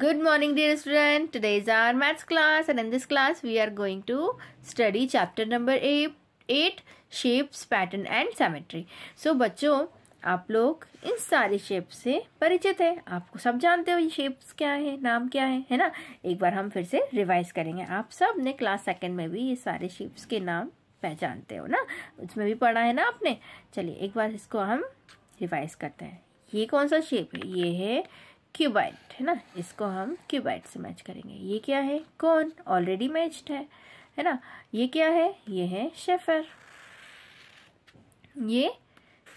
Good morning dear student. Today is our maths class and in this class we are going to study chapter number 8, eight shapes, pattern and symmetry. So बच्चों आप लोग इन सारे shape से परिचित हैं आपको सब जानते हो ये शेप्स क्या है नाम क्या है है ना एक बार हम फिर से रिवाइज करेंगे आप सब ने क्लास सेकंड में भी ये सारे शेप्स के नाम पहचानते हो ना उसमें भी पढ़ा है ना आपने चलिए एक बार इसको हम रिवाइज करते हैं ये कौन सा शेप है ये है क्यूबाइट है ना इसको हम क्यूबाइट से मैच करेंगे ये क्या है कौन ऑलरेडी मैच्ड है है ना ये क्या है ये है शेफर ये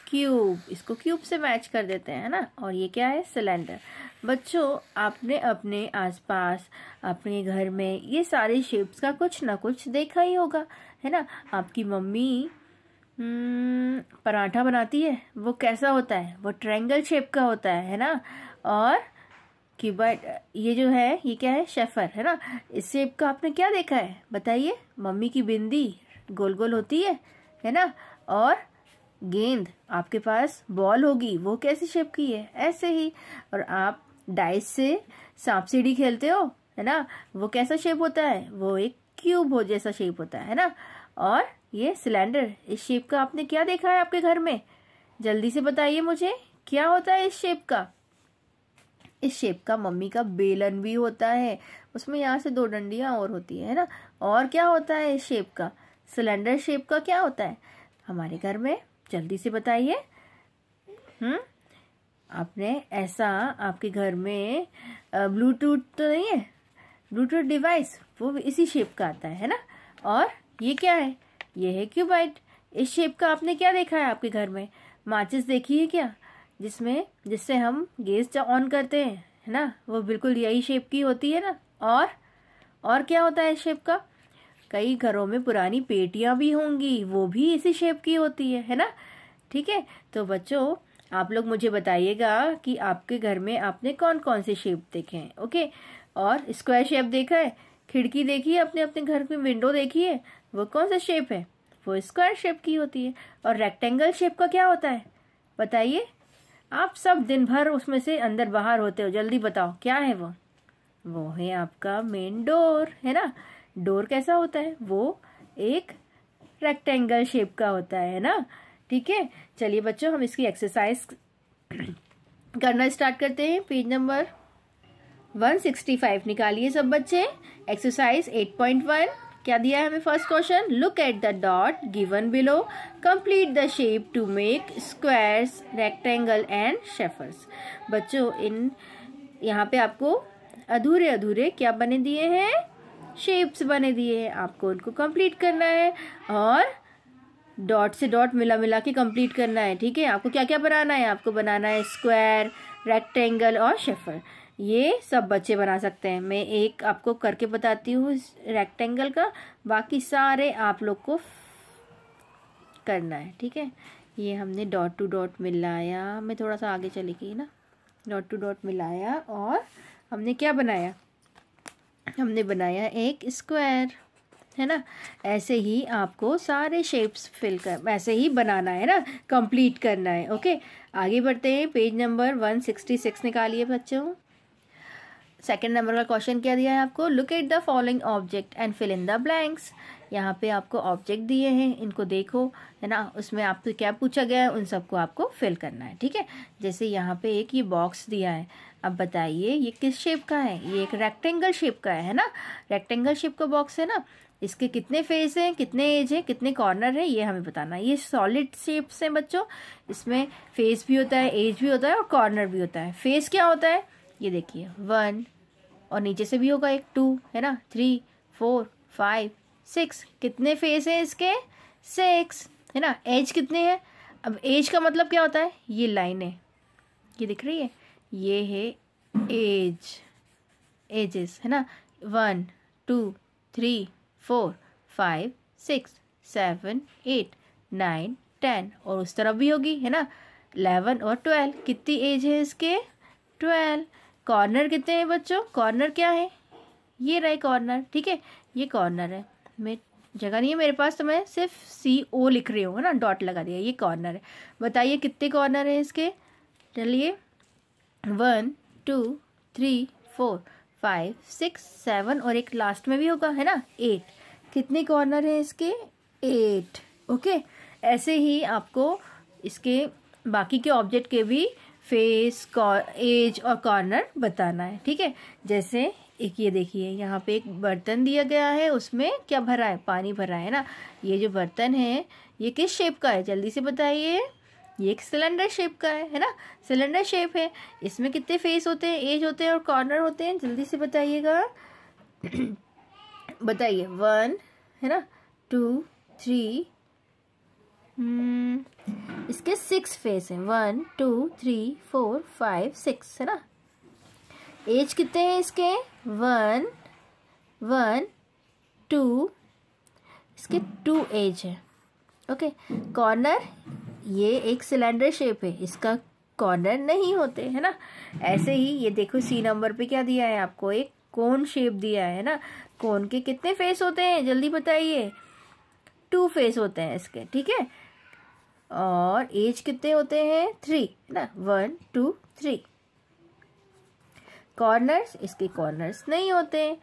क्यूब इसको क्यूब से मैच कर देते हैं ना और ये क्या है सिलेंडर बच्चों आपने अपने आसपास अपने घर में ये सारे शेप्स का कुछ ना कुछ देखा ही होगा है ना आपकी मम्मी हम्म, पराठा बनाती है वो कैसा होता है वो ट्रैंगल शेप का होता है है ना और क्यूबर्ड ये जो है ये क्या है शेफर है ना इस सेब का आपने क्या देखा है बताइए मम्मी की बिंदी गोल गोल होती है है ना और गेंद आपके पास बॉल होगी वो कैसी शेप की है ऐसे ही और आप डाइस से सांप सीढ़ी खेलते हो है ना वो कैसा शेप होता है वो एक क्यूब हो जैसा शेप होता है ना और ये सिलेंडर इस शेप का आपने क्या देखा है आपके घर में जल्दी से बताइए मुझे क्या होता है इस शेप का इस शेप का मम्मी का बेलन भी होता है उसमें यहाँ से दो डंडियाँ और होती है ना और क्या होता है इस शेप का सिलेंडर शेप का क्या होता है हमारे घर में जल्दी से बताइए हम्म आपने ऐसा आपके घर में ब्लूटूथ तो नहीं है ब्लूटूथ डिवाइस वो इसी शेप का आता है ना और ये क्या है ये है क्यूबाइट इस शेप का आपने क्या देखा है आपके घर में माचिस देखी है क्या जिसमें जिससे हम गैस ऑन करते हैं है ना वो बिल्कुल यही शेप की होती है ना और और क्या होता है शेप का कई घरों में पुरानी पेटियां भी होंगी वो भी इसी शेप की होती है है ना ठीक है तो बच्चों आप लोग मुझे बताइएगा कि आपके घर में आपने कौन कौन से शेप देखे हैं ओके और स्क्वायर शेप देखा है खिड़की देखी है अपने अपने घर में विंडो देखी है वो कौन सा शेप है वो स्क्वायर शेप की होती है और रेक्टेंगल शेप का क्या होता है बताइए आप सब दिन भर उसमें से अंदर बाहर होते हो जल्दी बताओ क्या है वो वो है आपका मेन डोर है ना डोर कैसा होता है वो एक रेक्टेंगल शेप का होता है ना ठीक है चलिए बच्चों हम इसकी एक्सरसाइज करना स्टार्ट करते हैं पेज नंबर 165 निकालिए सब बच्चे एक्सरसाइज 8.1 क्या दिया है हमें first question look at the dot given below complete the shape to make squares rectangle and shapes बच्चों इन यहाँ पे आपको अधूरे अधूरे क्या बने दिए हैं शेप्स बने दिए हैं आपको उनको कंप्लीट करना है और डॉट से डॉट मिला मिला के कंप्लीट करना है ठीक है आपको क्या क्या बनाना है आपको बनाना है स्क्वायर रेक्टेंगल और शेफर ये सब बच्चे बना सकते हैं मैं एक आपको करके बताती हूँ इस रेक्टेंगल का बाकी सारे आप लोग को करना है ठीक है ये हमने डॉट टू डॉट मिलाया मैं थोड़ा सा आगे चली गई ना डॉट टू डॉट मिलाया और हमने क्या बनाया हमने बनाया एक स्क्वायर है ना ऐसे ही आपको सारे शेप्स फिल कर ऐसे ही बनाना है ना कंप्लीट करना है ओके आगे बढ़ते हैं page number one sixty six निकालिए बच्चों सेकेंड नंबर का क्वेश्चन क्या दिया है आपको look at the following object and fill in the blanks यहाँ पे आपको ऑब्जेक्ट दिए हैं इनको देखो है ना उसमें आपको क्या पूछा गया है उन सबको आपको फिल करना है ठीक है जैसे यहाँ पे एक ये बॉक्स दिया है अब बताइए ये किस शेप का है ये एक रेक्टेंगल शेप का है है ना रेक्टेंगल शेप का बॉक्स है ना इसके कितने फेस हैं कितने एज हैं कितने कॉर्नर हैं ये हमें बताना है ये सॉलिड शेप्स हैं बच्चों इसमें फेस भी होता है एज भी होता है और कॉर्नर भी होता है फेस क्या होता है ये देखिए वन और नीचे से भी होगा एक टू है ना थ्री फोर फाइव सिक्स कितने फेस हैं इसके सिक्स है ना एज कितने हैं अब एज का मतलब क्या होता है ये लाइन है ये दिख रही है ये है एज एजेस है ना one two three four five six seven eight nine ten और उस तरफ भी होगी है ना इलेवन और ट्वेल्व कितनी एज है इसके ट्वेल्व कॉर्नर कितने हैं बच्चों कॉर्नर क्या है ये रहे कॉर्नर ठीक है ये कॉर्नर है मैं जगह नहीं है मेरे पास तो मैं सिर्फ सी ओ लिख रही हूँ ना डॉट लगा दिया ये कॉर्नर है बताइए कितने कॉर्नर हैं इसके चलिए one two three four five six seven और एक लास्ट में भी होगा है ना एट कितने कॉर्नर हैं इसके एट ओके ऐसे ही आपको इसके बाकी के ऑब्जेक्ट के भी फेस एज और कॉर्नर बताना है ठीक है जैसे एक ये देखिए यहाँ पे एक बर्तन दिया गया है उसमें क्या भरा है पानी भरा है ना ये जो बर्तन है ये किस शेप का है जल्दी से बताइए ये एक सिलेंडर शेप का है है ना सिलेंडर शेप है इसमें कितने फेस होते हैं एज होते हैं और कॉर्नर होते हैं जल्दी से बताइएगा बताइए वन है ना टू थ्री हम्म, इसके सिक्स फेस हैं one two three four five six है ना एज कितने हैं इसके वन वन टू इसके टू एज है ओके कॉर्नर ये एक सिलेंडर शेप है इसका कॉर्नर नहीं होते है ना ऐसे ही ये देखो सी नंबर पे क्या दिया है आपको एक कोन शेप दिया है ना कोन के कितने फेस होते हैं जल्दी बताइए टू फेस होते हैं इसके ठीक है और एज कितने होते हैं थ्री है ना वन टू थ्री कॉर्नर्स इसके कॉर्नर्स नहीं होते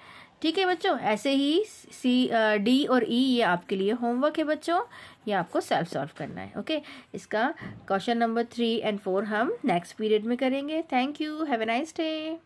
ठीक है बच्चों ऐसे ही सी डी और ई e, ये आपके लिए होमवर्क है बच्चों ये आपको सेल्फ सॉल्व करना है ओके इसका question number three and four हम नेक्स्ट पीरियड में करेंगे thank you have a nice day